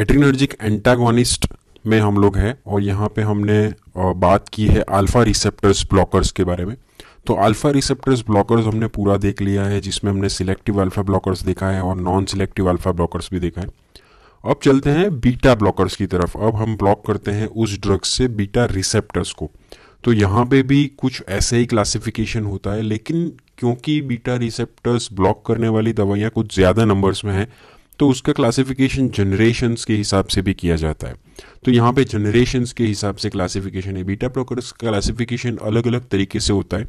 एट्रीनर्जिक antagonist में हम लोग हैं और यहाँ पे हमने बात की है अल्फ़ा रिसेप्टर्स ब्लॉकर्स के बारे में तो अल्फ़ा रिसेप्टर्स ब्लॉकर्स हमने पूरा देख लिया है जिसमें हमने सिलेक्टिव अल्फ़ा ब्लॉकर्स देखा है और नॉन सिलेक्टिव अल्फ़ा ब्लॉकर्स भी देखा है अब चलते हैं बीटा ब्लॉकर्स की तरफ अब हम ब्लॉक करते हैं उस ड्रग से बीटा रिसेप्टर्स को तो यहाँ पे भी कुछ ऐसे ही क्लासिफिकेशन होता है लेकिन क्योंकि बीटा रिसेप्टर्स ब्लॉक करने वाली दवाइयाँ कुछ ज़्यादा नंबर्स में हैं तो उसका क्लासिफिकेशन जनरेशन्स के हिसाब से भी किया जाता है तो यहाँ पे जनरेशन्स के हिसाब से क्लासिफिकेशन है बीटा प्रोकरस का क्लासिफिकेशन अलग अलग तरीके से होता है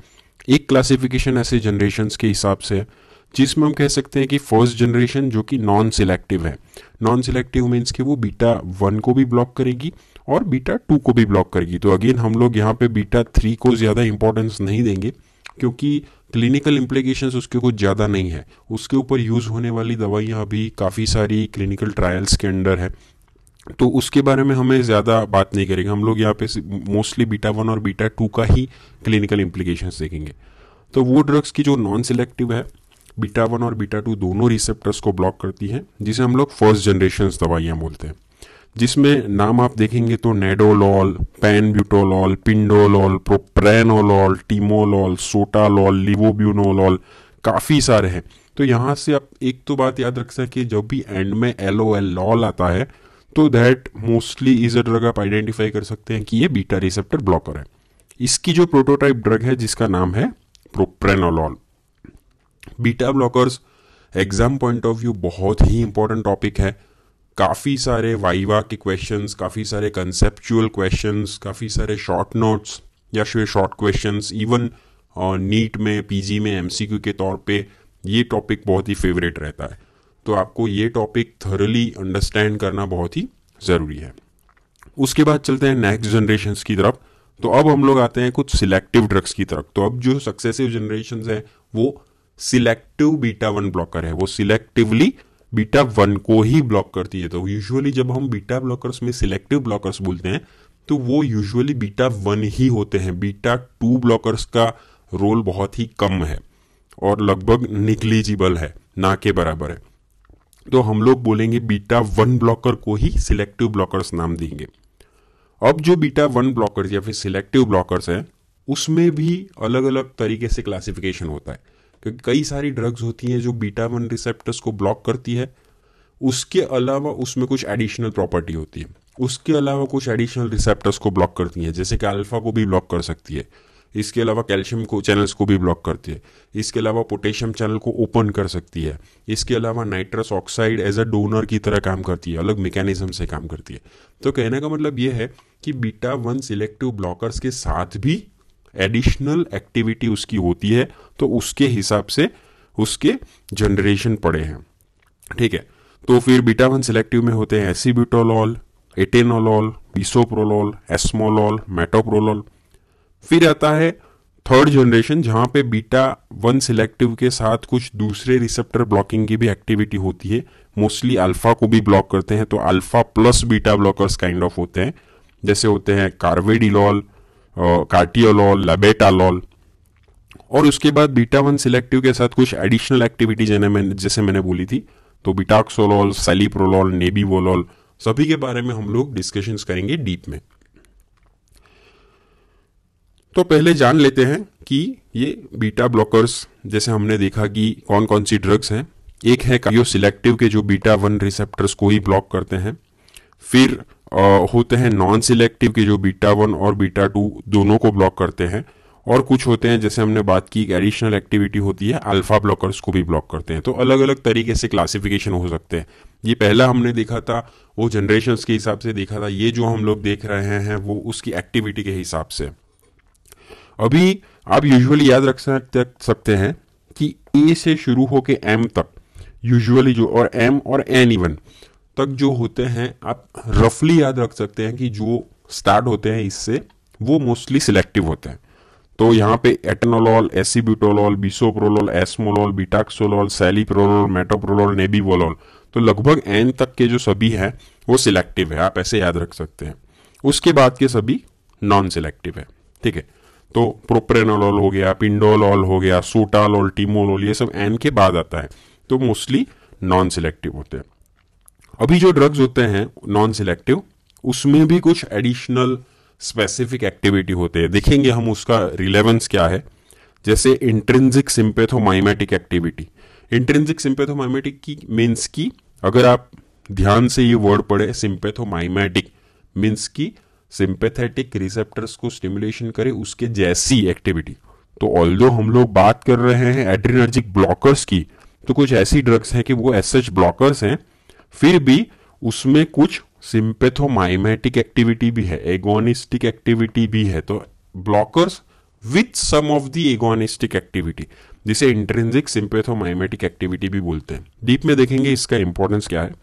एक क्लासिफिकेशन ऐसे जनरेशन्स के हिसाब से है जिसमें हम कह सकते हैं कि फर्स्ट जनरेशन जो कि नॉन सिलेक्टिव है नॉन सिलेक्टिव मीन्स कि वो बीटा वन को भी ब्लॉक करेगी और बीटा टू को भी ब्लॉक करेगी तो अगेन हम लोग यहाँ पे बीटा थ्री को ज़्यादा इंपॉर्टेंस नहीं देंगे क्योंकि क्लिनिकल इम्प्लीकेशंस उसके कुछ ज़्यादा नहीं है उसके ऊपर यूज़ होने वाली दवाइयाँ अभी काफ़ी सारी क्लिनिकल ट्रायल्स के अंडर है तो उसके बारे में हमें ज़्यादा बात नहीं करेंगे हम लोग यहाँ पे मोस्टली बीटा वन और बीटा टू का ही क्लिनिकल इम्प्लीकेशंस देखेंगे तो वो ड्रग्स की जो नॉन सिलेक्टिव है बीटा वन और बीटा टू दोनों रिसेप्टर्स को ब्लॉक करती है जिसे हम लोग फर्स्ट जनरेशन दवाइयाँ बोलते हैं जिसमें नाम आप देखेंगे तो नेडोलॉल ब्यूटोलॉल पिंडोलॉल प्रोप्रेनोलॉल टीमोलॉल सोटालॉल लिवोब्यूनोलॉल काफ़ी सारे हैं तो यहां से आप एक तो बात याद रख सके जब भी एंड में एल ओ एल लॉल आता है तो that mostly is a drug आप आइडेंटिफाई कर सकते हैं कि ये बीटा रिसेप्टर ब्लॉकर है इसकी जो प्रोटोटाइप ड्रग है जिसका नाम है propranolol beta blockers exam point of view बहुत ही इंपॉर्टेंट टॉपिक है काफ़ी सारे वाइवा के क्वेश्चंस काफ़ी सारे कंसेप्चुअल क्वेश्चंस काफ़ी सारे शॉर्ट नोट्स या फिर शॉर्ट क्वेश्चंस इवन नीट में पीजी में एमसीक्यू के तौर पे ये टॉपिक बहुत ही फेवरेट रहता है तो आपको ये टॉपिक थरली अंडरस्टैंड करना बहुत ही ज़रूरी है उसके बाद चलते हैं नेक्स्ट जनरेशन की तरफ तो अब हम लोग आते हैं कुछ सिलेक्टिव ड्रग्स की तरफ तो अब जो सक्सेसिव जनरेशन है वो सिलेक्टिव बीटा वन ब्लॉकर है वो सिलेक्टिवली बीटा वन को ही ब्लॉक करती है तो यूजुअली जब हम बीटा ब्लॉकर्स में सिलेक्टिव ब्लॉकर्स बोलते हैं तो वो यूजुअली बीटा वन ही होते हैं बीटा टू ब्लॉकर्स का रोल बहुत ही कम है और लगभग निग्लिजिबल है ना के बराबर है तो हम लोग बोलेंगे बीटा वन ब्लॉकर को ही सिलेक्टिव ब्लॉकर्स नाम देंगे अब जो बीटा वन ब्लॉकर्स या फिर सिलेक्टिव ब्लॉकर्स हैं उसमें भी अलग अलग तरीके से क्लासिफिकेशन होता है क्योंकि कई सारी ड्रग्स होती हैं जो बीटा वन रिसेप्टर्स को ब्लॉक करती है उसके अलावा उसमें कुछ एडिशनल प्रॉपर्टी होती है उसके अलावा कुछ एडिशनल रिसेप्टर्स को ब्लॉक करती हैं जैसे कि अल्फा को भी ब्लॉक कर सकती है इसके अलावा कैल्शियम को चैनल्स को भी ब्लॉक करती है इसके अलावा पोटेशियम चैनल को ओपन कर सकती है इसके अलावा nitrous oxide as a donor की तरह काम करती है अलग मैकेनिज्म से काम करती है तो कहने का मतलब ये है कि बीटा वन सिलेक्टिव ब्लॉकर्स के साथ भी एडिशनल एक्टिविटी उसकी होती है तो उसके हिसाब से उसके जनरेशन पड़े हैं ठीक है तो फिर बीटा वन सिलेक्टिव में होते हैं एसीब्यूटोलॉल एटेनोलॉल बीसोप्रोलॉल एस्मोलॉल मेटोप्रोलॉल फिर आता है थर्ड जनरेशन जहां पे बीटा वन सिलेक्टिव के साथ कुछ दूसरे रिसेप्टर ब्लॉकिंग की भी एक्टिविटी होती है मोस्टली अल्फा को भी ब्लॉक करते हैं तो alpha plus beta blockers kind of होते हैं जैसे होते हैं कार्वेडिलॉल कार्टियोलॉल लबेटालॉल और उसके बाद बीटा वन सिलेक्टिव के साथ कुछ एडिशनल एक्टिविटी जिन्हें मैंने जैसे मैंने बोली थी तो बिटाक्सोलॉल सेलिप्रोलॉल नेबीवोलॉल सभी के बारे में हम लोग डिस्कशन करेंगे डीप में तो पहले जान लेते हैं कि ये बीटा ब्लॉकर्स जैसे हमने देखा कि कौन कौन सी ड्रग्स हैं एक है कार्डियो सिलेक्टिव के जो बीटा वन रिसेप्टर्स को ही ब्लॉक करते हैं फिर होते हैं नॉन सिलेक्टिव के जो बीटा वन और बीटा टू दोनों को ब्लॉक करते हैं और कुछ होते हैं जैसे हमने बात की एडिशनल एक्टिविटी होती है अल्फा ब्लॉकर्स को भी ब्लॉक करते हैं तो अलग अलग तरीके से क्लासिफिकेशन हो सकते हैं ये पहला हमने देखा था वो जनरेशन के हिसाब से देखा था ये जो हम लोग देख रहे हैं वो उसकी एक्टिविटी के हिसाब से अभी आप यूजुअली याद रख सकते हैं कि ए से शुरू होके एम तक यूजुअली जो और एम और एन इवन तक जो होते हैं आप रफली याद रख सकते हैं कि जो स्टार्ट होते हैं इससे वो मोस्टली सिलेक्टिव होते हैं तो यहाँ पे एटनोलॉल एसीब्यूटोलॉल बिसोप्रोलॉल एसमोलॉल बिटाक्सोलॉल सेलीप्रोलॉल मेटोप्रोलोल नेबीवोलॉल तो लगभग एन तक के जो सभी हैं वो सिलेक्टिव है आप ऐसे याद रख सकते हैं उसके बाद के सभी नॉन सिलेक्टिव है ठीक है तो प्रोप्रेनोलॉल हो गया पिंडोलॉल हो गया सोटालॉल टीमोलॉल ये सब एन के बाद आता है तो मोस्टली नॉन सिलेक्टिव होते हैं अभी जो ड्रग्स होते हैं नॉन सिलेक्टिव उसमें भी कुछ एडिशनल स्पेसिफिक एक्टिविटी होते हैं देखेंगे हम उसका रिलेवेंस क्या है जैसे intrinsic sympathomimetic activity intrinsic sympathomimetic की मीन्स की अगर आप ध्यान से ये वर्ड पढ़े सिंपेथोमाइमेटिक मीन्स की सिंपेथेटिक रिसेप्टर्स को स्टिमुलेशन करे उसके जैसी एक्टिविटी तो ऑल हम लोग बात कर रहे हैं एड्रीनर्जिक ब्लॉकर्स की तो कुछ ऐसी ड्रग्स हैं कि वो एस ब्लॉकर्स हैं फिर भी उसमें कुछ सिंपेथोमाइमेटिक एक्टिविटी भी है एगोनिस्टिक एक्टिविटी भी है तो blockers with some of the agonistic activity जिसे इंट्रेंसिक सिंपेथोमाइमेटिक एक्टिविटी भी बोलते हैं डीप में देखेंगे इसका इंपॉर्टेंस क्या है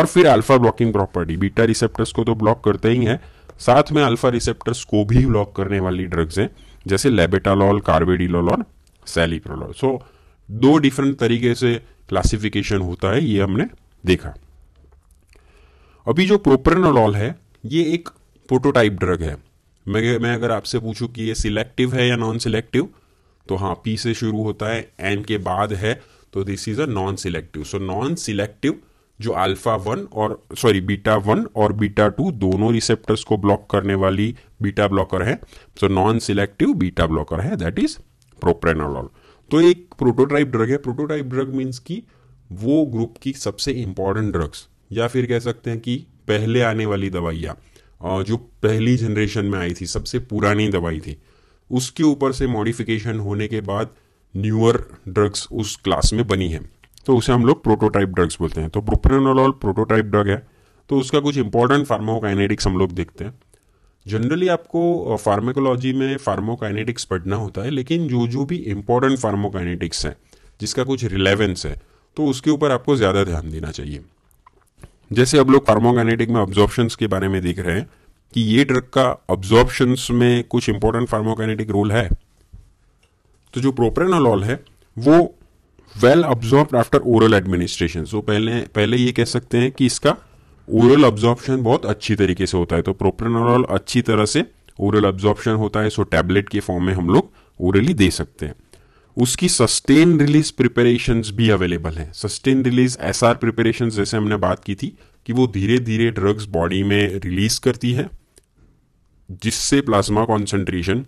और फिर alpha blocking property beta receptors को तो ब्लॉक करते ही है साथ में अल्फा रिसेप्टर्स को भी ब्लॉक करने वाली ड्रग्स हैं जैसे लेबेटालॉल कार्बेडिलोल और सैलीप्रोलॉल सो so, दो डिफरेंट तरीके से क्लासिफिकेशन होता है ये हमने देखा अभी जो प्रोप्रेनोलॉल है ये एक प्रोटोटाइप ड्रग है मैं मैं अगर आपसे पूछूं कि ये सिलेक्टिव है या नॉन सिलेक्टिव तो हाँ पी से शुरू होता है एन के बाद है तो this is a non selective so non selective जो अल्फा वन और सॉरी बीटा वन और बीटा टू दोनों रिसेप्टर्स को ब्लॉक करने वाली बीटा ब्लॉकर है so non selective beta blocker है दैट इज प्रोप्रेनोलॉल तो एक प्रोटोटाइप ड्रग है प्रोटोटाइप ड्रग मीन्स की वो ग्रुप की सबसे इंपॉर्टेंट ड्रग्स या फिर कह सकते हैं कि पहले आने वाली दवाइयाँ जो पहली जनरेशन में आई थी सबसे पुरानी दवाई थी उसके ऊपर से मॉडिफिकेशन होने के बाद न्यूअर ड्रग्स उस क्लास में बनी है तो उसे हम लोग प्रोटोटाइप ड्रग्स बोलते हैं तो प्रोप्रेनोलॉल प्रोटोटाइप ड्रग है तो उसका कुछ इंपॉर्टेंट फार्माकाइनेटिक्स हम लोग देखते हैं जनरली आपको फार्माकोलॉजी में फार्माकाइनेटिक्स पढ़ना होता है लेकिन जो जो भी इम्पोर्टेंट फार्माकाइनेटिक्स है जिसका कुछ रिलेवेंस है तो उसके ऊपर आपको ज़्यादा ध्यान देना चाहिए जैसे अब लोग फार्मोकाइनेटिक में ऑब्जॉर्प्शंस के बारे में देख रहे हैं कि ये ड्रग का ऑब्जॉर्बशन में कुछ इंपॉर्टेंट फार्मोकाइनेटिक रोल है तो जो प्रोप्रेनोलॉल है वो well absorb after oral administration so पहले पहले ये कह सकते हैं कि इसका ओरल ऑब्जॉर्प्शन बहुत अच्छी तरीके से होता है तो प्रोप्रेनोलॉल अच्छी तरह से ओरल ऑब्जॉर्प्शन होता है सो टैबलेट के फॉर्म में हम लोग ओरली दे सकते हैं उसकी सस्टेन रिलीज प्रिपरेशन भी अवेलेबल हैं sustain release S R preparation जैसे हमने बात की थी कि वो धीरे धीरे ड्रग्स बॉडी में रिलीज करती है जिससे प्लाज्मा कॉन्सेंट्रेशन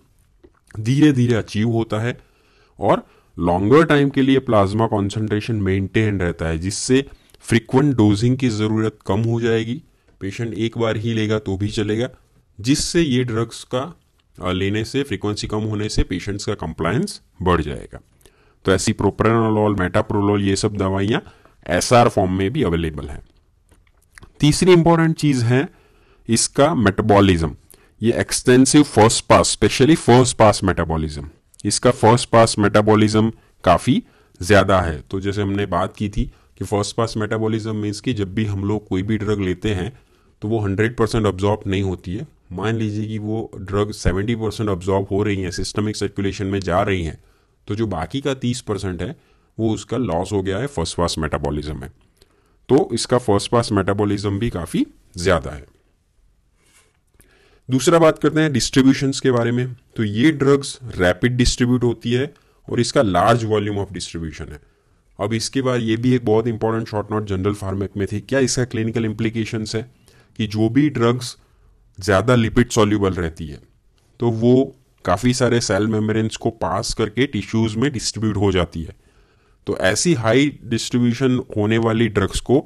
धीरे धीरे अचीव होता है और लॉन्गर टाइम के लिए प्लाज्मा कॉन्सेंट्रेशन मेंटेन रहता है जिससे फ्रिक्वेंट डोजिंग की ज़रूरत कम हो जाएगी पेशेंट एक बार ही लेगा तो भी चलेगा जिससे ये ड्रग्स का और लेने से फ्रीक्वेंसी कम होने से पेशेंट्स का कंप्लायंस बढ़ जाएगा तो ऐसी प्रोप्रेनोलॉल मेटाप्रोलॉल ये सब दवाइयाँ एस फॉर्म में भी अवेलेबल हैं तीसरी इंपॉर्टेंट चीज़ है इसका मेटाबॉलिज्म ये extensive first pass especially first pass metabolism इसका फर्स्ट पास मेटाबॉलिज्म काफ़ी ज़्यादा है तो जैसे हमने बात की थी कि फर्स्ट पास मेटाबॉलिज्म मीन्स कि जब भी हम लोग कोई भी ड्रग लेते हैं तो वो हंड्रेड परसेंट ऑब्जॉर्ब नहीं होती है मान लीजिए कि वो ड्रग 70 परसेंट ऑब्जॉर्व हो रही हैं सिस्टमिक सर्कुलेशन में जा रही हैं तो जो बाकी का 30 परसेंट है वो उसका लॉस हो गया है फर्स्ट पास मेटाबॉलिज्म में तो इसका फर्स्ट पास मेटाबॉलिज्म भी काफ़ी ज़्यादा है दूसरा बात करते हैं डिस्ट्रीब्यूशंस के बारे में तो ये ड्रग्स रैपिड डिस्ट्रीब्यूट होती है और इसका लार्ज वॉल्यूम ऑफ डिस्ट्रीब्यूशन है अब इसके बाद ये भी एक बहुत इंपॉर्टेंट शॉर्ट नॉट जनरल फार्मेक में थी क्या इसका क्लिनिकल इम्प्लीकेशंस है कि जो भी ड्रग्स ज़्यादा लिपिड सॉल्यूबल रहती है तो वो काफ़ी सारे सेल मेम्ब्रेन्स को पास करके टिश्यूज़ में डिस्ट्रीब्यूट हो जाती है तो ऐसी हाई डिस्ट्रीब्यूशन होने वाली ड्रग्स को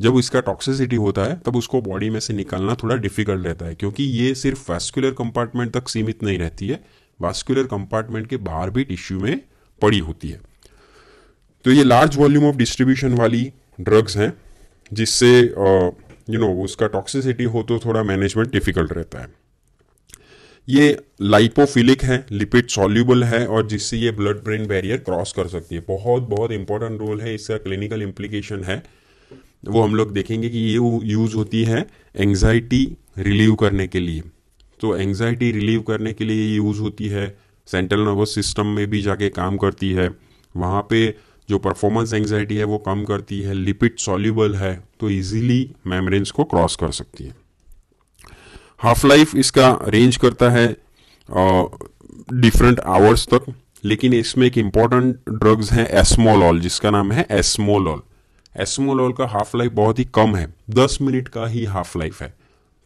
जब इसका टॉक्सिसिटी होता है तब उसको बॉडी में से निकालना थोड़ा डिफिकल्ट रहता है क्योंकि ये सिर्फ वैस्कुलर कंपार्टमेंट तक सीमित नहीं रहती है वास्कुलर कंपार्टमेंट के बाहर भी टिश्यू में पड़ी होती है तो ये लार्ज वॉल्यूम ऑफ डिस्ट्रीब्यूशन वाली ड्रग्स हैं जिससे यू नो उसका टॉक्सिसिटी हो तो थोड़ा मैनेजमेंट डिफिकल्ट रहता है ये लाइपोफिलिक है लिपिड सॉल्यूबल है और जिससे ये ब्लड ब्रेन बैरियर क्रॉस कर सकती है बहुत बहुत इंपॉर्टेंट रोल है इसका क्लिनिकल इम्प्लीकेशन है वो हम लोग देखेंगे कि ये यूज़ होती है एंग्जाइटी रिलीव करने के लिए तो एंग्जाइटी रिलीव करने के लिए ये यूज़ होती है सेंट्रल नर्वस सिस्टम में भी जाके काम करती है वहाँ पे जो परफॉर्मेंस एंगजाइटी है वो कम करती है लिपिड सॉल्यूबल है तो इजीली मेम्ब्रेन्स को क्रॉस कर सकती है हाफ लाइफ इसका रेंज करता है डिफरेंट आवर्स तक लेकिन इसमें एक इम्पॉर्टेंट ड्रग्स है एस्मोलॉल जिसका नाम है एस्मोलॉल एस्मोलॉल का हाफ लाइफ बहुत ही कम है दस मिनट का ही हाफ लाइफ है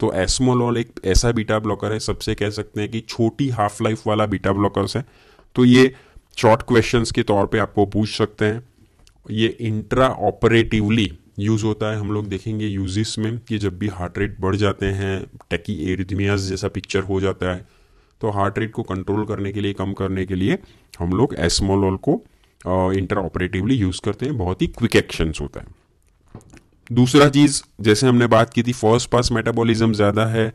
तो एस्मोलॉल एक ऐसा बीटा ब्लॉकर है सबसे कह सकते हैं कि छोटी हाफ लाइफ वाला बीटा ब्लॉकर है तो ये शॉर्ट क्वेश्चन के तौर पर आपको पूछ सकते हैं ये इंट्रा ऑपरेटिवली यूज़ होता है हम लोग देखेंगे यूजिस में कि जब भी हार्ट रेट बढ़ जाते हैं टकी एरिथमियाज जैसा पिक्चर हो जाता है तो हार्ट रेट को कंट्रोल करने के लिए कम करने के लिए हम लोग एसमोलॉल को इंटर ऑपरेटिवली यूज़ करते हैं बहुत ही क्विक एक्शंस होता है दूसरा चीज़ जैसे हमने बात की थी फर्स्ट पास मेटाबॉलिज्म ज़्यादा है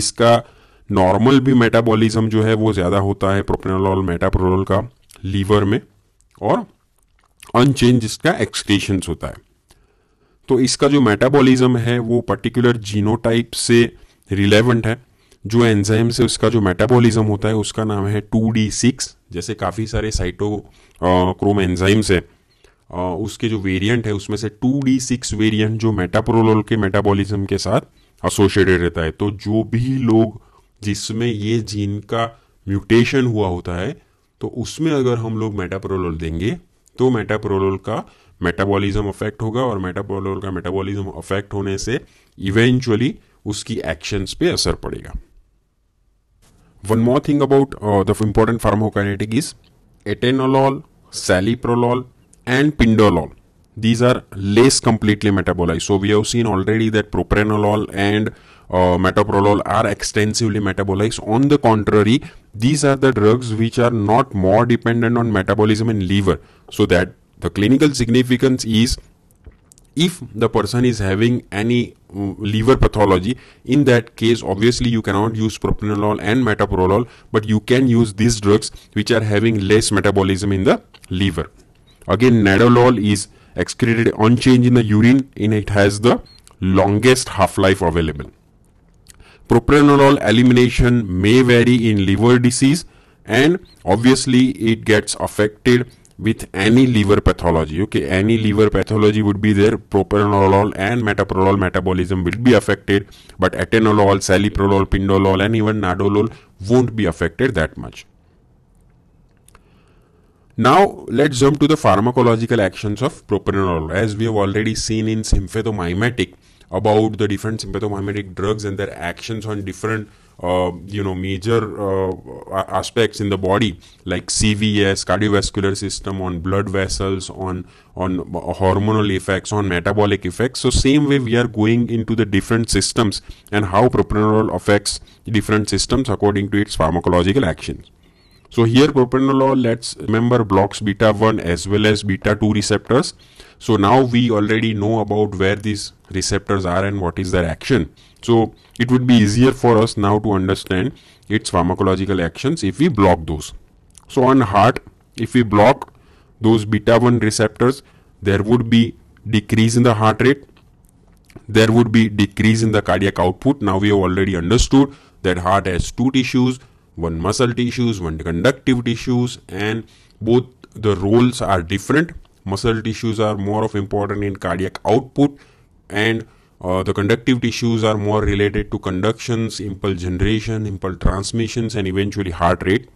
इसका नॉर्मल भी मेटाबॉलिज्म जो है वो ज़्यादा होता है प्रोपेनोलॉल मेटाप्रोलॉल का लीवर में और अनचेंज इसका एक्सक्रेशन होता है तो इसका जो मेटाबॉलिज्म है वो पर्टिकुलर जीनोटाइप से रिलेवेंट है जो एंजाइम से उसका जो मेटाबॉलिज्म होता है उसका नाम है टू डी सिक्स जैसे काफ़ी सारे साइटोक्रोम एंजाइम्स है उसके जो वेरिएंट है उसमें से टू डी सिक्स वेरियंट जो मेटाप्रोलोल के मेटाबॉलिज्म के साथ एसोसिएटेड रहता है तो जो भी लोग जिसमें ये जीन का म्यूटेशन हुआ होता है तो उसमें अगर हम लोग मेटाप्रोलोल देंगे तो मेटाप्रोलोल का मेटाबॉलिज्म अफेक्ट होगा और मेटाप्रोलोल का मेटाबॉलिज्म अफेक्ट होने से इवेंचुअली उसकी एक्शंस पे असर पड़ेगा one more thing about the important pharmacokinetic is atenolol celiprolol and pindolol These are less completely metabolized. So we have seen already that propranolol and Uh, metoprolol are extensively metabolized. On the contrary, these are the drugs which are not more dependent on metabolism in liver. So that the clinical significance is if the person is having any mm, liver pathology in that case obviously you cannot use propranolol and metoprolol but you can use these drugs which are having less metabolism in the liver again nadolol is excreted unchanged in the urine and it has the longest half life available propranolol elimination may vary in liver disease and obviously it gets affected with any liver pathology okay any liver pathology would be there propranolol and metoprolol metabolism will be affected but atenolol saliprolol pindolol and even nadolol won't be affected that much now let's jump to the pharmacological actions of propranolol as we have already seen in symphetomimetic about the different sympathomimetic drugs and their actions on different uh, you know major uh, aspects in the body like cvs cardiovascular system on blood vessels on on hormonal effects on metabolic effects so same way we are going into the different systems and how propranolol affects different systems according to its pharmacological actions so here propranolol let's remember blocks beta 1 as well as beta 2 receptors so now we already know about where these receptors are and what is their action. So it would be easier for us now to understand its pharmacological actions if we block those. So on heart, if we block those beta 1 receptors, there would be decrease in the heart rate. There would be decrease in the cardiac output. Now we have already understood that heart has two tissues, one muscle tissues, one conductive tissues and both the roles are different muscle tissues are more of important in cardiac output and uh, the conductive tissues are more related to conductions, impulse generation, impulse transmissions, and eventually heart rate.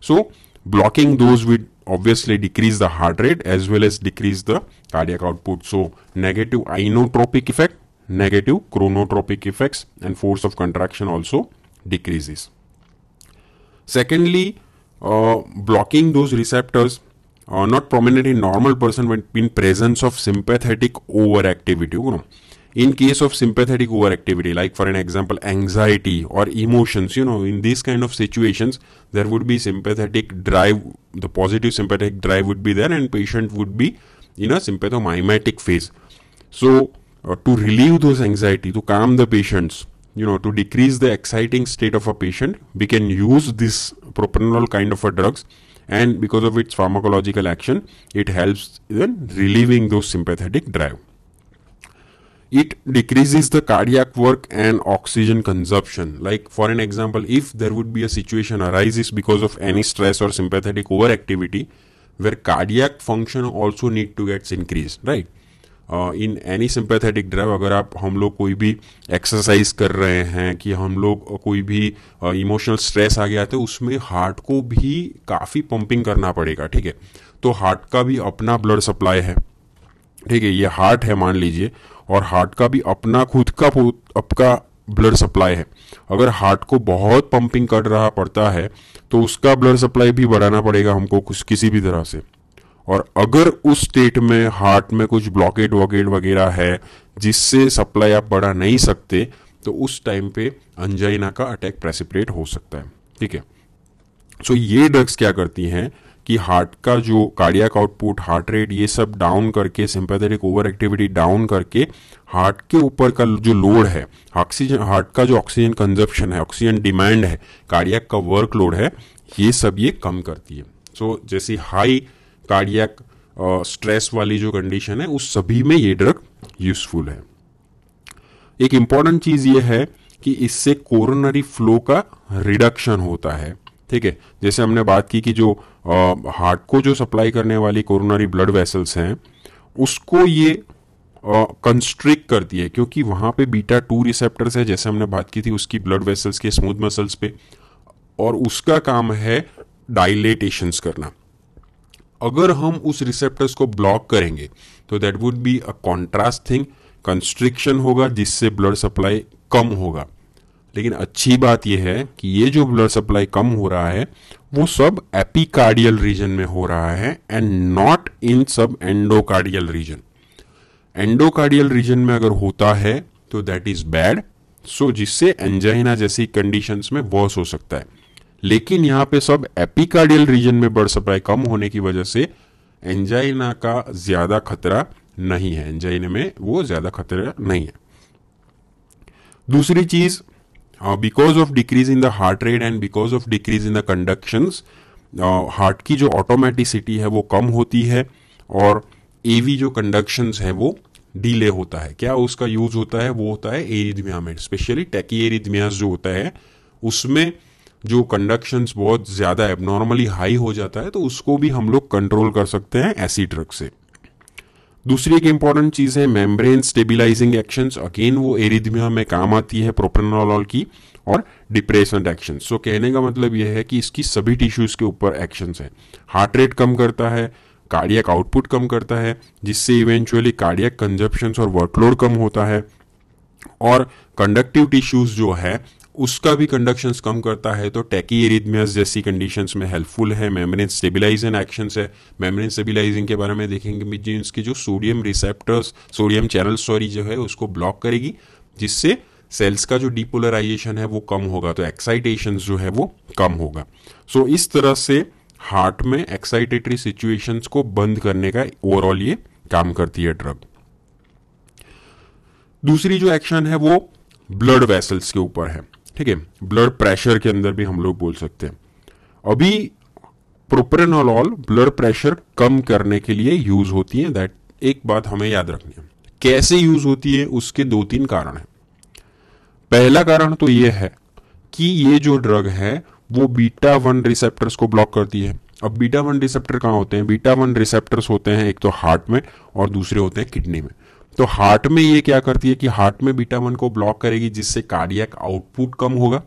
So, blocking those would obviously decrease the heart rate as well as decrease the cardiac output. So, negative inotropic effect, negative chronotropic effects, and force of contraction also decreases. Secondly, uh, blocking those receptors uh, not prominent in normal person but in presence of sympathetic overactivity you know in case of sympathetic overactivity like for an example anxiety or emotions you know in these kind of situations there would be sympathetic drive the positive sympathetic drive would be there and patient would be in a sympathomimetic phase so uh, to relieve those anxiety to calm the patients you know to decrease the exciting state of a patient we can use this propranolol kind of a drugs and because of its pharmacological action, it helps in relieving those sympathetic drive. It decreases the cardiac work and oxygen consumption. Like for an example, if there would be a situation arises because of any stress or sympathetic overactivity, where cardiac function also need to get increased, right? In any sympathetic drive अगर आप हम लोग कोई भी exercise कर रहे हैं कि हम लोग कोई भी इमोशनल स्ट्रेस आ गया तो उसमें हार्ट को भी काफ़ी पंपिंग करना पड़ेगा ठीक है तो हार्ट का भी अपना ब्लड सप्लाई है ठीक है ये हार्ट है मान लीजिए और हार्ट का भी अपना खुद का आपका ब्लड सप्लाई है अगर हार्ट को बहुत पंपिंग कर रहा पड़ता है तो उसका ब्लड सप्लाई भी बढ़ाना पड़ेगा हमको कुछ किसी भी तरह से और अगर उस स्टेट में हार्ट में कुछ ब्लॉकेट वॉकेट वगैरह है जिससे सप्लाई आप बढ़ा नहीं सकते तो उस टाइम पे अंजाइना का अटैक प्रेसिपरेट हो सकता है ठीक है सो ये ड्रग्स क्या करती हैं कि हार्ट का जो कार्डियक आउटपुट हार्ट रेट ये सब डाउन करके सिंपैथेटिक ओवर एक्टिविटी डाउन करके हार्ट के ऊपर का जो लोड है ऑक्सीजन हार्ट का जो ऑक्सीजन कंजप्शन है ऑक्सीजन डिमांड है कार्डियक का वर्कलोड है ये सब ये कम करती है सो so, जैसी हाई कार्डियक स्ट्रेस uh, वाली जो कंडीशन है उस सभी में ये ड्रग यूजफुल है एक इम्पॉर्टेंट चीज़ ये है कि इससे कोरोनरी फ्लो का रिडक्शन होता है ठीक है जैसे हमने बात की कि जो हार्ट uh, को जो सप्लाई करने वाली कोरोनरी ब्लड वेसल्स हैं उसको ये कंस्ट्रिक्ट uh, करती है क्योंकि वहां पे बीटा टू रिसेप्टर्स है जैसे हमने बात की थी उसकी ब्लड वेसल्स के स्मूथ मसल्स पे और उसका काम है डायलेटेशंस करना अगर हम उस रिसेप्टर्स को ब्लॉक करेंगे तो that would be a contrast thing constriction होगा जिससे ब्लड सप्लाई कम होगा लेकिन अच्छी बात यह है कि ये जो ब्लड सप्लाई कम हो रहा है वो सब एपिकार्डियल रीजन में हो रहा है एंड नॉट इन सब एंडोकार्डियल रीजन एंडोकार्डियल रीजन में अगर होता है तो दैट इज बैड सो जिससे एंजाइना जैसी कंडीशंस में बॉस हो सकता है लेकिन यहाँ पे सब एपिकार्डियल रीजन में ब्लड सप्लाई कम होने की वजह से एंजाइना का ज्यादा खतरा नहीं है एंजाइना में वो ज्यादा खतरा नहीं है दूसरी चीज because of decrease in the heart rate and because of decrease in the conduction heart की जो ऑटोमेटिसिटी है वो कम होती है और एवी जो कंडक्शन है वो डिले होता है क्या उसका यूज होता है वो होता है एरिदमिया में स्पेशली टैकी एरिदमिया जो होता है उसमें जो कंडक्शंस बहुत ज़्यादा एबनॉर्मली हाई हो जाता है तो उसको भी हम लोग कंट्रोल कर सकते हैं ऐसी ड्रग से दूसरी एक इंपॉर्टेंट चीज़ है मेम्ब्रेन स्टेबिलाईजिंग एक्शन अगेन वो एरिदमिया में काम आती है प्रोपेनोलॉल की और डिप्रेशन एक्शन सो कहने का मतलब यह है कि इसकी सभी टिश्यूज़ के ऊपर एक्शंस हैं हार्ट रेट कम करता है कार्डियक आउटपुट कम करता है जिससे इवेंचुअली कार्डियक कंजप्शन और वर्कलोड कम होता है और कंडक्टिव टिश्यूज़ जो है उसका भी कंडक्शंस कम करता है तो टैकी एरिदमियास जैसी कंडीशंस में हेल्पफुल है मेम्ब्रेन स्टेबिलाईजन एक्शन है मेम्ब्रेन स्टेबिलाईजिंग के बारे में देखेंगे जीन्स की जो sodium receptors sodium channel sorry जो है उसको ब्लॉक करेगी जिससे सेल्स का जो डिपोलराइजेशन है वो कम होगा तो एक्साइटेशन जो है वो कम होगा सो so, इस तरह से हार्ट में एक्साइटेटरी सिचुएशंस को बंद करने का ओवरऑल ये काम करती है ड्रग दूसरी जो एक्शन है वो ब्लड वेसल्स के ऊपर है ठीक है ब्लड प्रेशर के अंदर भी हम लोग बोल सकते हैं अभी प्रोप्रेनोलॉल ब्लड प्रेशर कम करने के लिए यूज होती है दैट एक बात हमें याद रखनी है कैसे यूज होती है उसके दो तीन कारण है पहला कारण तो यह है कि ये जो ड्रग है वो बीटा वन रिसेप्टर्स को ब्लॉक करती है अब बीटा वन रिसेप्टर कहाँ होते हैं बीटा वन रिसेप्टर्स होते हैं एक तो हार्ट में और दूसरे होते हैं किडनी में तो हार्ट में ये क्या करती है कि हार्ट में बीटा वन को ब्लॉक करेगी जिससे कार्डियक आउटपुट कम होगा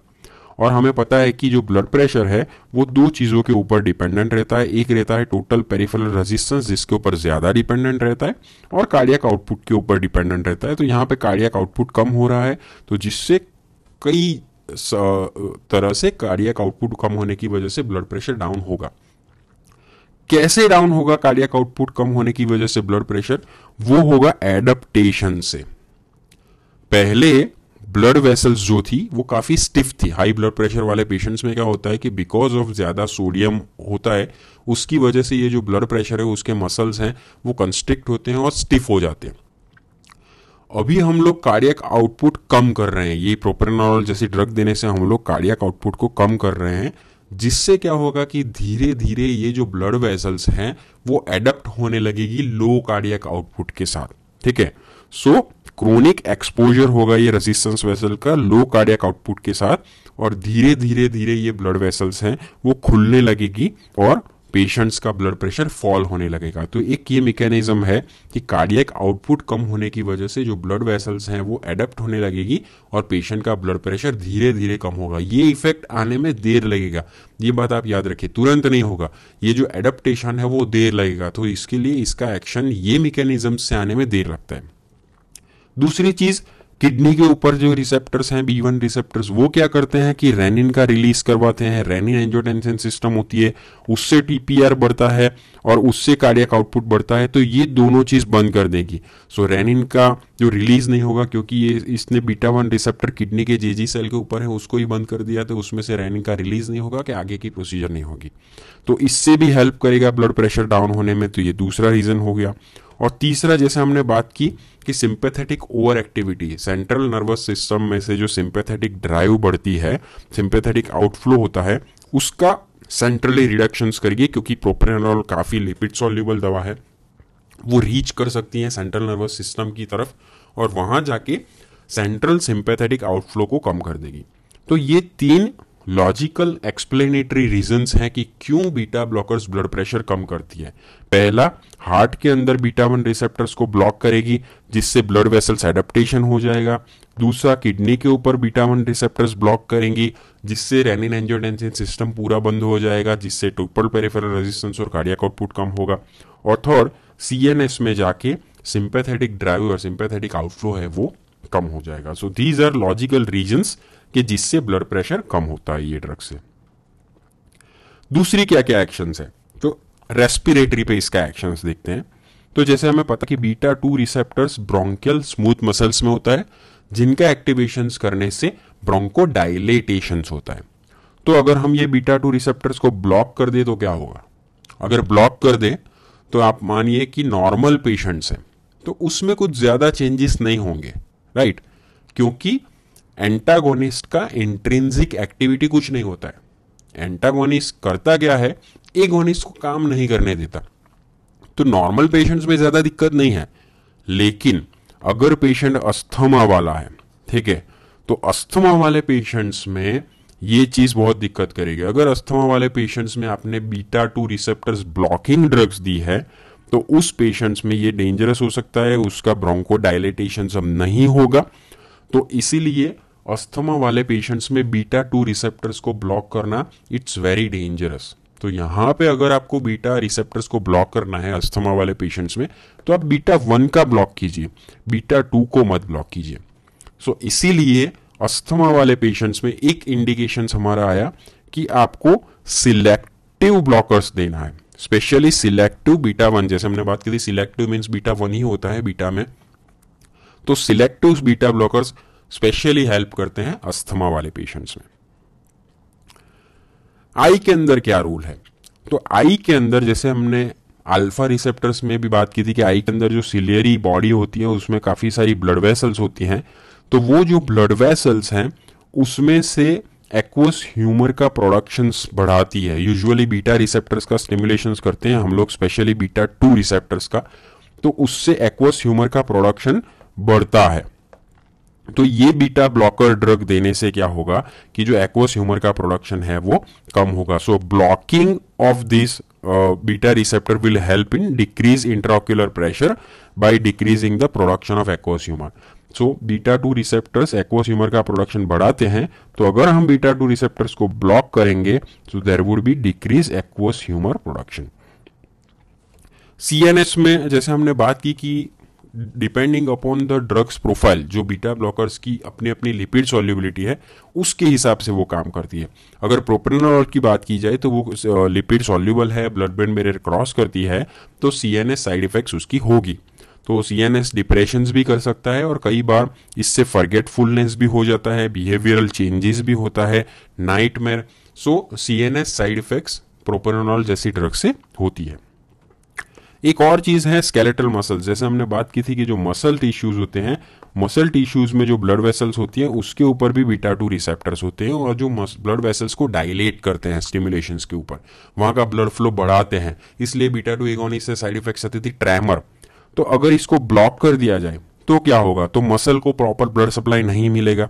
और हमें पता है कि जो ब्लड प्रेशर है वो दो चीज़ों के ऊपर डिपेंडेंट रहता है एक रहता है टोटल पेरिफेरल रेजिस्टेंस जिसके ऊपर ज़्यादा डिपेंडेंट रहता है और कार्डियक आउटपुट के ऊपर डिपेंडेंट रहता है तो यहाँ पे कार्डियक आउटपुट कम हो रहा है तो जिससे कई तरह से कार्डियक आउटपुट कम होने की वजह से ब्लड प्रेशर डाउन होगा कैसे डाउन होगा कार्डियक आउटपुट कम होने की वजह से ब्लड प्रेशर वो होगा एडप्टेशन से पहले ब्लड वेसल्स जो थी वो काफ़ी स्टिफ थी हाई ब्लड प्रेशर वाले पेशेंट्स में क्या होता है कि बिकॉज ऑफ ज़्यादा सोडियम होता है उसकी वजह से ये जो ब्लड प्रेशर है उसके मसल्स हैं वो कंस्ट्रिक्ट होते हैं और स्टिफ हो जाते हैं अभी हम लोग कार्डियक आउटपुट कम कर रहे हैं ये प्रोपरनॉल जैसी ड्रग देने से हम लोग कार्डियक आउटपुट को कम कर रहे हैं जिससे क्या होगा कि धीरे धीरे ये जो ब्लड वेसल्स हैं वो एडप्ट होने लगेगी लो कार्डियक आउटपुट के साथ ठीक है सो क्रोनिक एक्सपोजर होगा ये रेजिस्टेंस वेसल का लो कार्डियक आउटपुट के साथ और धीरे धीरे धीरे ये ब्लड वेसल्स हैं वो खुलने लगेगी और पेशेंट्स का ब्लड प्रेशर फॉल होने लगेगा तो एक ये मैकेनिज्म है कि कार्डियक आउटपुट कम होने की वजह से जो ब्लड वेसल्स हैं वो एडेप्ट होने लगेगी और पेशेंट का ब्लड प्रेशर धीरे धीरे कम होगा ये इफेक्ट आने में देर लगेगा ये बात आप याद रखिए तुरंत नहीं होगा ये जो एडेप्टेशन है वो देर लगेगा तो इसके लिए इसका एक्शन ये मैकेनिज्म से आने में देर लगता है दूसरी चीज़ किडनी के ऊपर जो रिसेप्टर्स हैं बी वन रिसेप्टर्स वो क्या करते हैं कि रेनिन का रिलीज करवाते हैं रेनिन एंजोटेंशन सिस्टम होती है उससे टीपीआर बढ़ता है और उससे कार्डियक आउटपुट बढ़ता है तो ये दोनों चीज बंद कर देगी सो so, रेनिन का जो रिलीज नहीं होगा क्योंकि ये इसने बीटा वन रिसेप्टर किडनी के जेजी सेल के ऊपर है उसको ही बंद कर दिया तो उसमें से रेनिन का रिलीज नहीं होगा कि आगे की प्रोसीजर नहीं होगी तो इससे भी हेल्प करेगा ब्लड प्रेशर डाउन होने में तो ये दूसरा रीजन हो गया और तीसरा जैसे हमने बात की कि sympathetic over activity central nervous system में से जो सिंपैथेटिक ड्राइव बढ़ती है सिंपैथेटिक आउटफ्लो होता है उसका सेंट्रली रिडक्शन करिए क्योंकि प्रोपेनॉल काफ़ी लिपिड सॉल्यूबल दवा है वो रीच कर सकती है सेंट्रल नर्वस सिस्टम की तरफ और वहाँ जाके सेंट्रल सिंपैथेटिक आउटफ्लो को कम कर देगी तो ये तीन लॉजिकल एक्सप्लेनेटरी रीजंस हैं कि क्यों बीटा ब्लॉकर्स ब्लड प्रेशर कम करती है पहला हार्ट के अंदर बीटा वन रिसेप्टर्स को ब्लॉक करेगी जिससे ब्लड वेसल्स एडप्टेशन हो जाएगा दूसरा किडनी के ऊपर बीटा वन रिसेप्टर्स ब्लॉक करेंगी जिससे रेनिन एंजियोटेंसिन सिस्टम पूरा बंद हो जाएगा जिससे टोपल पेरिफेरल रेजिस्टेंस और कार्डियक आउटपुट कम होगा और थर्ड सीएनएस में जाके सिंपैथेटिक ड्राइव और सिंपैथेटिक आउटफ्लो है वो कम हो जाएगा so these are logical reasons कि जिससे ब्लड प्रेशर कम होता है ये ड्रग से दूसरी क्या क्या एक्शन है तो रेस्पिरेटरी पे इसका एक्शन देखते हैं तो जैसे हमें पता कि beta two receptors bronchial smooth muscles में होता है जिनका एक्टिवेशन करने से ब्रोंको डायलेटेशन होता है तो अगर हम ये बीटा टू रिसेप्टर्स को ब्लॉक कर दे तो क्या होगा अगर ब्लॉक कर दे तो आप मानिए कि नॉर्मल पेशेंट्स हैं तो उसमें कुछ ज़्यादा चेंजेस नहीं होंगे राइट क्योंकि एंटागोनिस्ट का इंट्रेंसिक एक्टिविटी कुछ नहीं होता है एंटागोनिस्ट करता क्या है एगोनिस्ट को काम नहीं करने देता तो नॉर्मल पेशेंट्स में ज़्यादा दिक्कत नहीं है लेकिन अगर पेशेंट अस्थमा वाला है ठीक है तो अस्थमा वाले पेशेंट्स में ये चीज़ बहुत दिक्कत करेगी अगर अस्थमा वाले पेशेंट्स में आपने beta two receptors blocking drugs दी है तो उस पेशेंट्स में ये डेंजरस हो सकता है उसका ब्रोंको डायलेटेशन सब नहीं होगा तो इसीलिए अस्थमा वाले पेशेंट्स में बीटा टू रिसेप्टर्स को ब्लॉक करना इट्स वेरी डेंजरस तो यहां पे अगर आपको बीटा रिसेप्टर्स को ब्लॉक करना है अस्थमा वाले पेशेंट्स में तो आप बीटा वन का ब्लॉक कीजिए बीटा टू को मत ब्लॉक कीजिए सो so, इसीलिए अस्थमा वाले पेशेंट्स में एक इंडिकेशन हमारा आया कि आपको सिलेक्टिव ब्लॉकर्स देना है स्पेशली सिलेक्टिव बीटा वन जैसे हमने बात की थी सिलेक्टिव मीन्स बीटा वन ही होता है बीटा में तो selective beta blockers especially help करते हैं अस्थमा वाले पेशेंट्स में आई के अंदर क्या रूल है तो आई के अंदर जैसे हमने अल्फा रिसेप्टर्स में भी बात की थी कि आई के अंदर जो सिलियरी बॉडी होती है उसमें काफ़ी सारी ब्लड वेसल्स होती हैं तो वो जो ब्लड वेसल्स हैं उसमें से एक्वस ह्यूमर का प्रोडक्शन बढ़ाती है यूजुअली बीटा रिसेप्टर्स का स्टिमुलेशन करते हैं हम लोग स्पेशली बीटा टू रिसेप्टर्स का तो उससे एक्वस ह्यूमर का प्रोडक्शन बढ़ता है तो ये बीटा ब्लॉकर ड्रग देने से क्या होगा कि जो एक्वस ह्यूमर का प्रोडक्शन है वो कम होगा so blocking of this beta receptor will help in decrease intraocular pressure by decreasing the production of aqueous humour so beta two receptors aqueous humour का प्रोडक्शन बढ़ाते हैं तो अगर हम बीटा टू रिसेप्टर्स को ब्लॉक करेंगे तो there would be decrease aqueous humour production CNS में जैसे हमने बात की कि depending upon the drugs profile जो बीटा ब्लॉकर्स की अपनी अपनी लिपिड सॉल्युबिलिटी है उसके हिसाब से वो काम करती है अगर प्रोपेनॉल की बात की जाए तो वो लिपिड सॉल्युबल है ब्लड ब्रेन बैरियर क्रॉस करती है तो सी साइड इफेक्ट्स उसकी होगी तो सी एन एस डिप्रेशन भी कर सकता है और कई बार इससे फर्गेटफुलनेस भी हो जाता है बिहेवियरल चेंजेस भी होता है nightmare so C N S side effects propranolol जैसी ड्रग से होती है एक और चीज़ है स्केलेटल मसल जैसे हमने बात की थी कि जो मसल टिश्यूज होते हैं मसल टिश्यूज में जो ब्लड वेसल्स होती है उसके ऊपर भी बीटा टू रिसेप्टर्स होते हैं और जो ब्लड वेसल्स को डायलेट करते हैं स्टिमुलेशन के ऊपर वहां का ब्लड फ्लो बढ़ाते हैं इसलिए बीटा टू एगोनिक से साइड इफेक्ट आती थी ट्रैमर तो अगर इसको ब्लॉक कर दिया जाए तो क्या होगा तो मसल को प्रॉपर ब्लड सप्लाई नहीं मिलेगा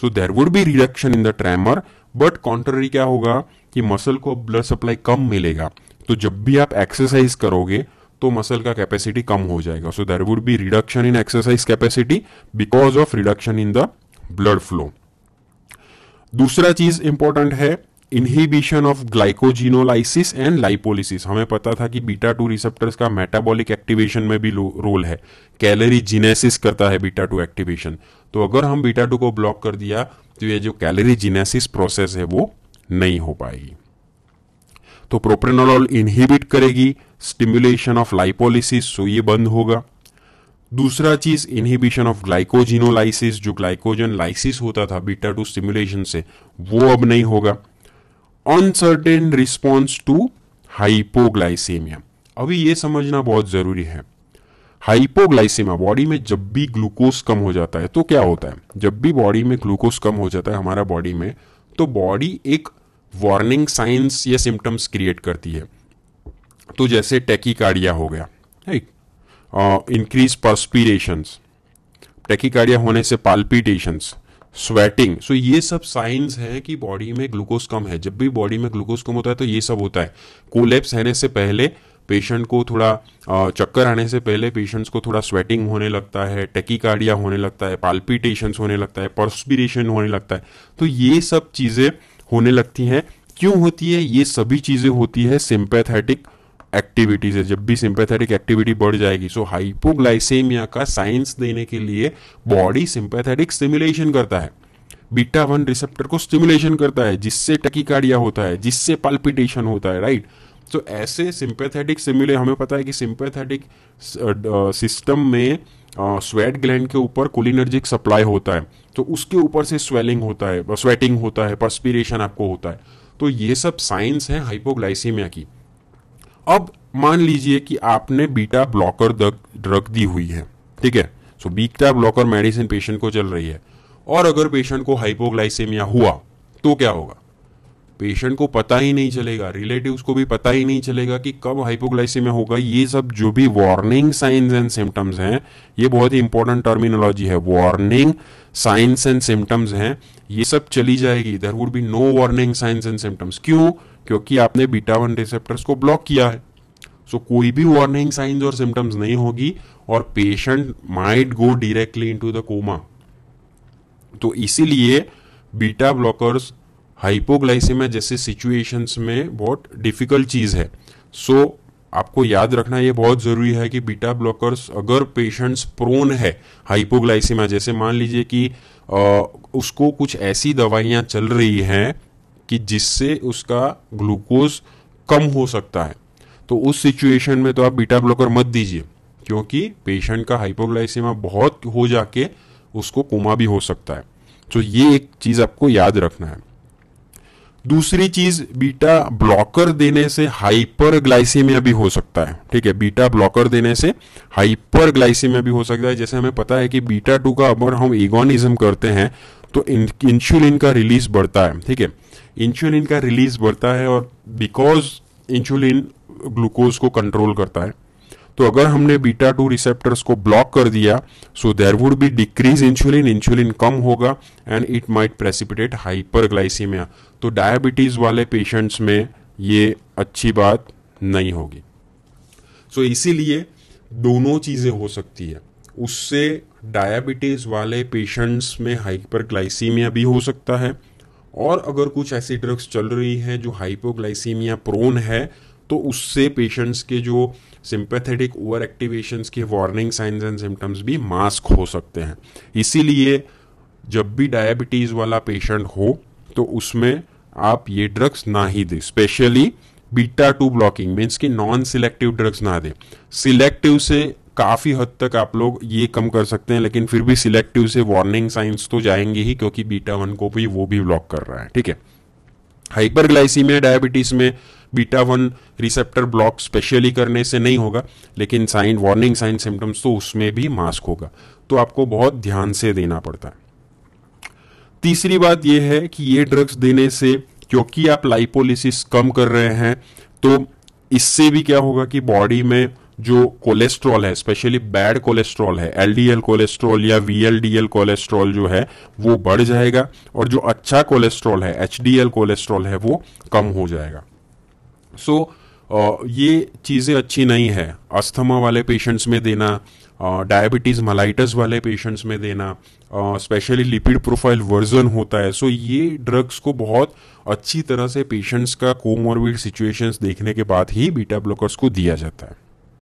so there would be reduction in the tremor but contrary क्या होगा कि मसल को ब्लड सप्लाई कम मिलेगा तो जब भी आप एक्सरसाइज करोगे तो मसल का कैपेसिटी कम हो जाएगा so there would be reduction in exercise capacity because of reduction in the blood flow दूसरा चीज इंपॉर्टेंट है inhibition of glycogenolysis and lipolysis हमें पता था कि बीटा टू रिसेप्टर्स का मेटाबॉलिक एक्टिवेशन में भी रोल है कैलोरी जिनेसिस करता है बीटा टू एक्टिवेशन तो अगर हम बीटा टू को ब्लॉक कर दिया तो ये जो कैलोरी जिनेसिस प्रोसेस है वो नहीं हो पाएगी तो प्रोप्रेनोलॉल इनहिबिट करेगी स्टिम्युलेशन ऑफ लाइपोलिसिस सो ये बंद होगा दूसरा चीज इनहिबिशन ऑफ ग्लाइकोजिनोलाइसिस जो ग्लाइकोजन लाइसिस होता था बीटा टू स्टिम्युलेशन से वो अब नहीं होगा अनसर्टेन रिस्पॉन्स टू हाइपोग्लाइसेमिया अभी ये समझना बहुत जरूरी है हाइपोग्लाइसेमिया बॉडी में जब भी ग्लूकोज कम हो जाता है तो क्या होता है जब भी बॉडी में ग्लूकोज कम हो जाता है हमारा बॉडी में तो बॉडी एक वार्निंग साइंस ये सिम्टम्स क्रिएट करती है तो जैसे टेकिकार्डिया हो गया इंक्रीज इंक्रीज टेकी टेकिकार्डिया होने से पाल्पिटेशंस स्वेटिंग सो ये सब साइंस है कि बॉडी में ग्लूकोज कम है जब भी बॉडी में ग्लूकोज कम होता है तो ये सब होता है कोलेप्स रहने से पहले पेशेंट को थोड़ा चक्कर आने से पहले पेशेंट्स को थोड़ा स्वेटिंग होने लगता है टेकिकार्डिया होने लगता है पाल्पिटेशंस होने लगता है परस्पिरेशन होने लगता है तो ये सब चीज़ें होने लगती हैं क्यों होती है ये सभी चीज़ें होती है सिंपैथेटिक एक्टिविटी से जब भी सिंपैथेटिक एक्टिविटी बढ़ जाएगी सो हाइपोग्लाइसेमिया का साइंस देने के लिए बॉडी सिंपैथेटिक स्टिमुलेशन करता है बीटा वन रिसेप्टर को स्टिमुलेशन करता है जिससे टकीकारिया होता है जिससे पल्पिटेशन होता है राइट सो so, ऐसे सिंपैथेटिक स्टिमुले हमें पता है कि सिंपैथेटिक सिस्टम uh, में स्वेट ग्लैंड के ऊपर कोलिनर्जिक सप्लाई होता है तो उसके ऊपर से स्वेलिंग होता है स्वेटिंग होता है परस्पिरेशन आपको होता है तो ये सब साइंस है हाइपोग्लाइसीमिया की अब मान लीजिए कि आपने बीटा ब्लॉकर ड्रग दी हुई है ठीक है सो बीटा ब्लॉकर मेडिसिन पेशेंट को चल रही है और अगर पेशेंट को हाइपोग्लाइसेमिया हुआ तो क्या होगा पेशेंट को पता ही नहीं चलेगा रिलेटिव्स को भी पता ही नहीं चलेगा कि कब हाइपोग्लाइसीमिया होगा ये सब जो भी वार्निंग साइंस एंड सिम्टम्स हैं ये बहुत ही इंपॉर्टेंट टर्मिनोलॉजी है वार्निंग साइंस एंड सिम्टम्स हैं ये सब चली जाएगी there would be no warning signs and symptoms क्यों क्योंकि आपने बीटा वन रिसेप्टर्स को ब्लॉक किया है सो so, कोई भी वार्निंग साइंस और सिम्टम्स नहीं होगी और patient might go in into the coma तो इसीलिए बीटा ब्लॉकर्स हाइपोग्लाइसेमिया जैसे सिचुएशंस में बहुत डिफिकल्ट चीज़ है सो so, आपको याद रखना ये बहुत ज़रूरी है कि बीटा ब्लॉकर्स अगर पेशेंट्स प्रोन है हाइपोग्लाइसेमिया जैसे मान लीजिए कि आ, उसको कुछ ऐसी दवाइयाँ चल रही हैं कि जिससे उसका ग्लूकोज कम हो सकता है तो उस सिचुएशन में तो आप बीटा ब्लॉकर मत दीजिए क्योंकि पेशेंट का हाइपोग्लाइसेमा बहुत हो जाके उसको कोमा भी हो सकता है तो ये एक चीज़ आपको याद रखना है दूसरी चीज बीटा ब्लॉकर देने से हाइपरग्लाइसीमिया भी हो सकता है ठीक है बीटा ब्लॉकर देने से हाइपरग्लाइसीमिया भी हो सकता है जैसे हमें पता है कि बीटा टू का अगर हम इगोनिज्म करते हैं तो इंसुलिन का रिलीज बढ़ता है ठीक है इंसुलिन का रिलीज बढ़ता है और बिकॉज इंसुलिन ग्लूकोज को कंट्रोल करता है तो अगर हमने बीटा टू रिसेप्टर्स को ब्लॉक कर दिया so there would be decrease insulin insulin कम होगा and it might precipitate hyperglycaemia तो डायबिटीज़ वाले पेशेंट्स में ये अच्छी बात नहीं होगी सो so, इसीलिए दोनों चीज़ें हो सकती है उससे डायबिटीज़ वाले पेशेंट्स में हाइपरग्लाइसीमिया भी हो सकता है और अगर कुछ ऐसी ड्रग्स चल रही हैं जो हाइपोग्लाइसीमिया प्रोन है तो उससे पेशेंट्स के जो सिंपैथेटिक ओवर एक्टिवेशन के वार्निंग साइंस एंड सिम्टम्स भी मास्क हो सकते हैं इसीलिए जब भी डायबिटीज़ वाला पेशेंट हो तो उसमें आप ये ड्रग्स ना ही दें especially beta two blocking means कि नॉन सिलेक्टिव ड्रग्स ना दें सिलेक्टिव से काफ़ी हद तक आप लोग ये कम कर सकते हैं लेकिन फिर भी सिलेक्टिव से वार्निंग साइंस तो जाएंगे ही क्योंकि बीटा वन को भी वो भी ब्लॉक कर रहा है ठीक है हाइपरग्लाइसीमिया डायबिटीज़ में beta one receptor block especially करने से नहीं होगा लेकिन साइन वार्निंग साइन सिम्टम्स तो उसमें भी मास्क होगा तो आपको बहुत ध्यान से देना पड़ता है तीसरी बात यह है कि ये ड्रग्स देने से क्योंकि आप लाइपोलिसिस कम कर रहे हैं तो इससे भी क्या होगा कि बॉडी में जो कोलेस्ट्रॉल है स्पेशली बैड कोलेस्ट्रॉल है एलडीएल कोलेस्ट्रॉल या वीएलडीएल कोलेस्ट्रॉल जो है वो बढ़ जाएगा और जो अच्छा कोलेस्ट्रॉल है एचडीएल कोलेस्ट्रॉल है वो कम हो जाएगा Uh, सो uh, uh, so, ये चीज़ें अच्छी नहीं है अस्थमा वाले पेशेंट्स में देना डायबिटीज़ मलाइटस वाले पेशेंट्स में देना स्पेशली लिपिड प्रोफाइल वर्जन होता है सो so, ये ड्रग्स को बहुत अच्छी तरह से पेशेंट्स का कोमोरविड सिचुएशंस देखने के बाद ही बीटा ब्लॉकर्स को दिया जाता है